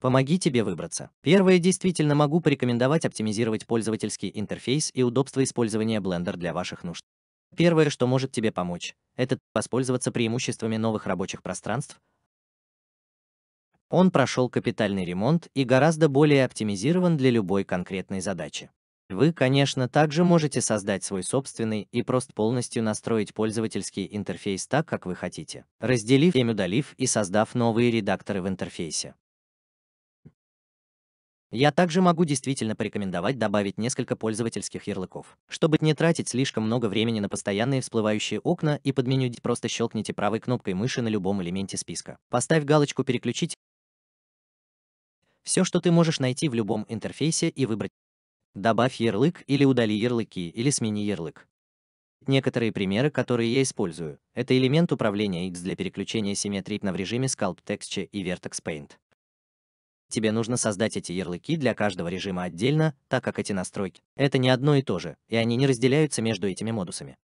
Помоги тебе выбраться. Первое, действительно могу порекомендовать оптимизировать пользовательский интерфейс и удобство использования Blender для ваших нужд. Первое, что может тебе помочь, это воспользоваться преимуществами новых рабочих пространств. Он прошел капитальный ремонт и гораздо более оптимизирован для любой конкретной задачи. Вы, конечно, также можете создать свой собственный и просто полностью настроить пользовательский интерфейс так, как вы хотите, разделив и удалив и создав новые редакторы в интерфейсе. Я также могу действительно порекомендовать добавить несколько пользовательских ярлыков. Чтобы не тратить слишком много времени на постоянные всплывающие окна и под меню просто щелкните правой кнопкой мыши на любом элементе списка. Поставь галочку «Переключить» все, что ты можешь найти в любом интерфейсе и выбрать. Добавь ярлык или удали ярлыки, или смени ярлык. Некоторые примеры, которые я использую, это элемент управления X для переключения симметрик в режиме Sculpt Texture и Vertex Paint. Тебе нужно создать эти ярлыки для каждого режима отдельно, так как эти настройки — это не одно и то же, и они не разделяются между этими модусами.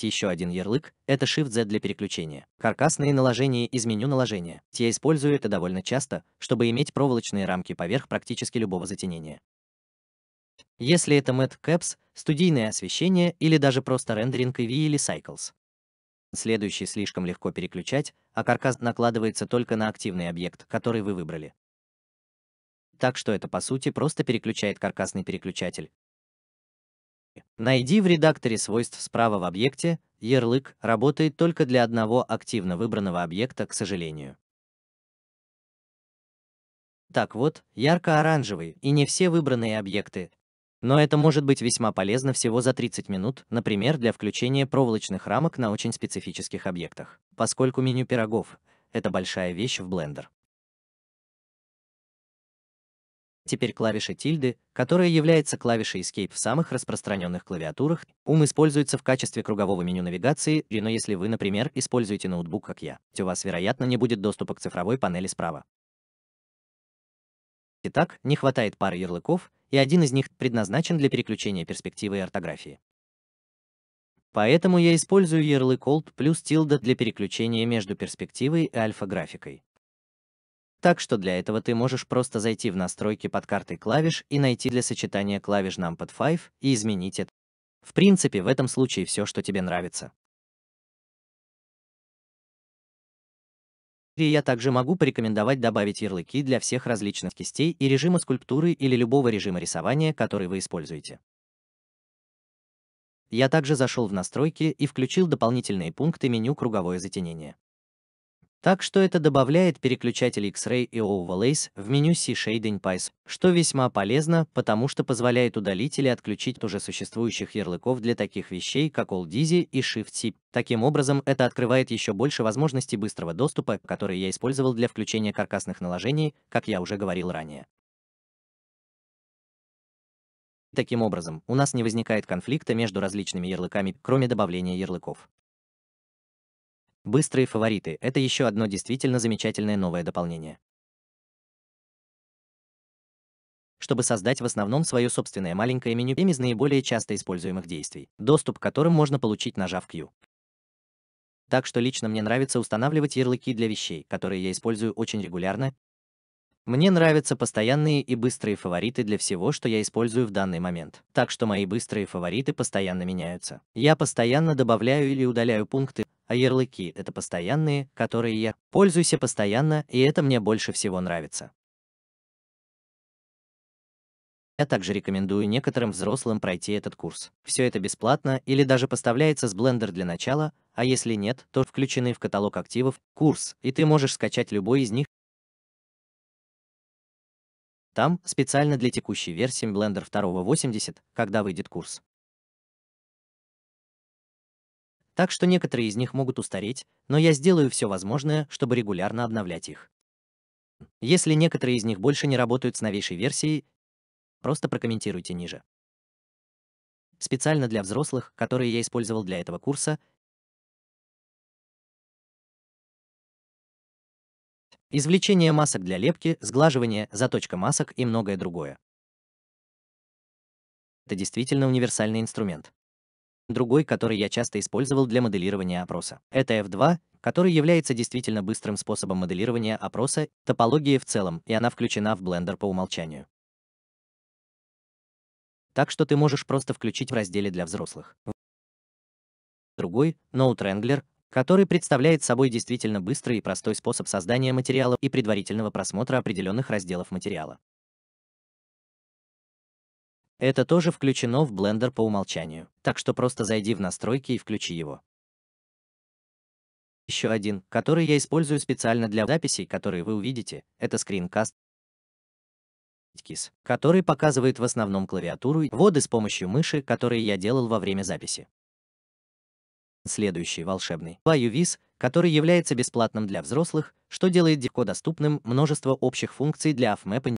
Еще один ярлык — это Shift-Z для переключения. Каркасные наложения из меню наложения. Я использую это довольно часто, чтобы иметь проволочные рамки поверх практически любого затенения. Если это Mad Caps, студийное освещение или даже просто рендеринг EV или Cycles, Следующий слишком легко переключать, а каркас накладывается только на активный объект, который вы выбрали. Так что это по сути просто переключает каркасный переключатель. Найди в редакторе свойств справа в объекте, ярлык работает только для одного активно выбранного объекта, к сожалению. Так вот, ярко-оранжевый и не все выбранные объекты но это может быть весьма полезно всего за 30 минут, например, для включения проволочных рамок на очень специфических объектах, поскольку меню пирогов – это большая вещь в Blender. Теперь клавиша тильды, которая является клавишей Escape в самых распространенных клавиатурах, ум используется в качестве кругового меню навигации, но если вы, например, используете ноутбук, как я, то у вас, вероятно, не будет доступа к цифровой панели справа. Итак, не хватает пары ярлыков, и один из них предназначен для переключения перспективы и ортографии. Поэтому я использую ярлык Alt плюс тилда для переключения между перспективой и альфа-графикой. Так что для этого ты можешь просто зайти в настройки под картой клавиш и найти для сочетания клавиш Numpad 5 и изменить это. В принципе, в этом случае все, что тебе нравится. я также могу порекомендовать добавить ярлыки для всех различных кистей и режима скульптуры или любого режима рисования, который вы используете. Я также зашел в настройки и включил дополнительные пункты меню «Круговое затенение». Так что это добавляет переключатель X-Ray и Overlays в меню C-Shading Pies, что весьма полезно, потому что позволяет удалить или отключить уже существующих ярлыков для таких вещей, как All Dizzy и Shift-C. Таким образом, это открывает еще больше возможностей быстрого доступа, которые я использовал для включения каркасных наложений, как я уже говорил ранее. Таким образом, у нас не возникает конфликта между различными ярлыками, кроме добавления ярлыков. Быстрые фавориты — это еще одно действительно замечательное новое дополнение. чтобы создать в основном свое собственное маленькое меню тем из наиболее часто используемых действий, доступ к которым можно получить, нажав Q. Так что лично мне нравится устанавливать ярлыки для вещей, которые я использую очень регулярно. Мне нравятся постоянные и быстрые фавориты для всего, что я использую в данный момент. Так что мои быстрые фавориты постоянно меняются. Я постоянно добавляю или удаляю пункты, а ярлыки — это постоянные, которые я пользуйся постоянно, и это мне больше всего нравится. Я также рекомендую некоторым взрослым пройти этот курс. Все это бесплатно или даже поставляется с Blender для начала, а если нет, то включены в каталог активов курс, и ты можешь скачать любой из них. Там специально для текущей версии Blender 2.80, когда выйдет курс. так что некоторые из них могут устареть, но я сделаю все возможное, чтобы регулярно обновлять их. Если некоторые из них больше не работают с новейшей версией, просто прокомментируйте ниже. Специально для взрослых, которые я использовал для этого курса, извлечение масок для лепки, сглаживание, заточка масок и многое другое. Это действительно универсальный инструмент. Другой, который я часто использовал для моделирования опроса, это F2, который является действительно быстрым способом моделирования опроса, топологии в целом, и она включена в Blender по умолчанию. Так что ты можешь просто включить в разделе для взрослых. Другой, Node Wrangler, который представляет собой действительно быстрый и простой способ создания материала и предварительного просмотра определенных разделов материала. Это тоже включено в Blender по умолчанию, так что просто зайди в настройки и включи его. Еще один, который я использую специально для записей, которые вы увидите, это скринкаст, Keys, который показывает в основном клавиатуру и вводы с помощью мыши, которые я делал во время записи. Следующий волшебный BioVis, который является бесплатным для взрослых, что делает Дико доступным множество общих функций для AFMAP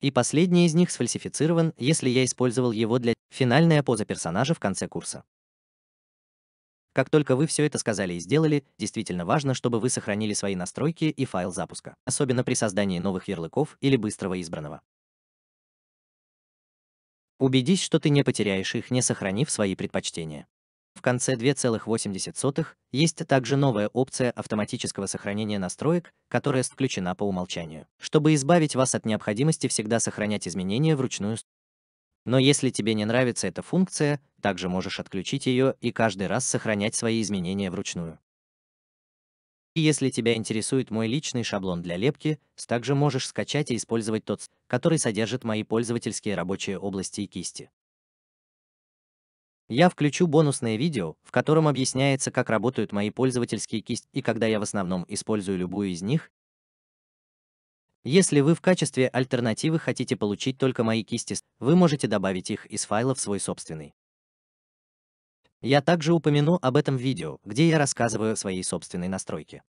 и последний из них сфальсифицирован, если я использовал его для финальная поза персонажа в конце курса. Как только вы все это сказали и сделали, действительно важно, чтобы вы сохранили свои настройки и файл запуска, особенно при создании новых ярлыков или быстрого избранного. Убедись, что ты не потеряешь их, не сохранив свои предпочтения. В конце 2,8 есть также новая опция автоматического сохранения настроек, которая включена по умолчанию, чтобы избавить вас от необходимости всегда сохранять изменения вручную. Но если тебе не нравится эта функция, также можешь отключить ее и каждый раз сохранять свои изменения вручную. И если тебя интересует мой личный шаблон для лепки, также можешь скачать и использовать тот, который содержит мои пользовательские рабочие области и кисти. Я включу бонусное видео, в котором объясняется, как работают мои пользовательские кисти и когда я в основном использую любую из них. Если вы в качестве альтернативы хотите получить только мои кисти, вы можете добавить их из файла в свой собственный. Я также упомяну об этом видео, где я рассказываю о своей собственной настройке.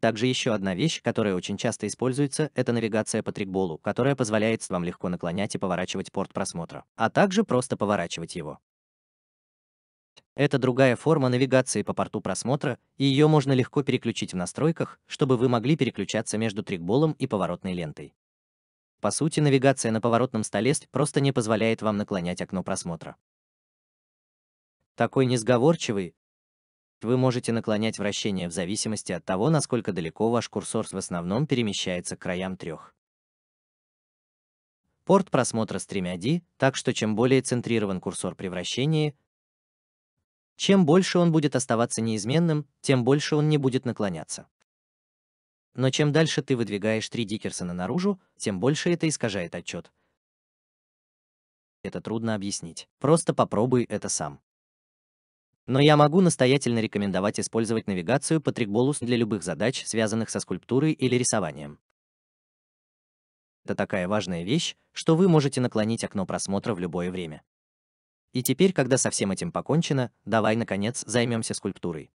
Также еще одна вещь, которая очень часто используется, это навигация по трикболу, которая позволяет вам легко наклонять и поворачивать порт просмотра, а также просто поворачивать его. Это другая форма навигации по порту просмотра, и ее можно легко переключить в настройках, чтобы вы могли переключаться между трикболом и поворотной лентой. По сути, навигация на поворотном столе просто не позволяет вам наклонять окно просмотра. Такой несговорчивый, вы можете наклонять вращение в зависимости от того, насколько далеко ваш курсор в основном перемещается к краям трех. Порт просмотра с 3D, так что чем более центрирован курсор при вращении, чем больше он будет оставаться неизменным, тем больше он не будет наклоняться. Но чем дальше ты выдвигаешь три Дикерсона наружу, тем больше это искажает отчет. Это трудно объяснить. Просто попробуй это сам. Но я могу настоятельно рекомендовать использовать навигацию по трикболус для любых задач, связанных со скульптурой или рисованием. Это такая важная вещь, что вы можете наклонить окно просмотра в любое время. И теперь, когда со всем этим покончено, давай наконец займемся скульптурой.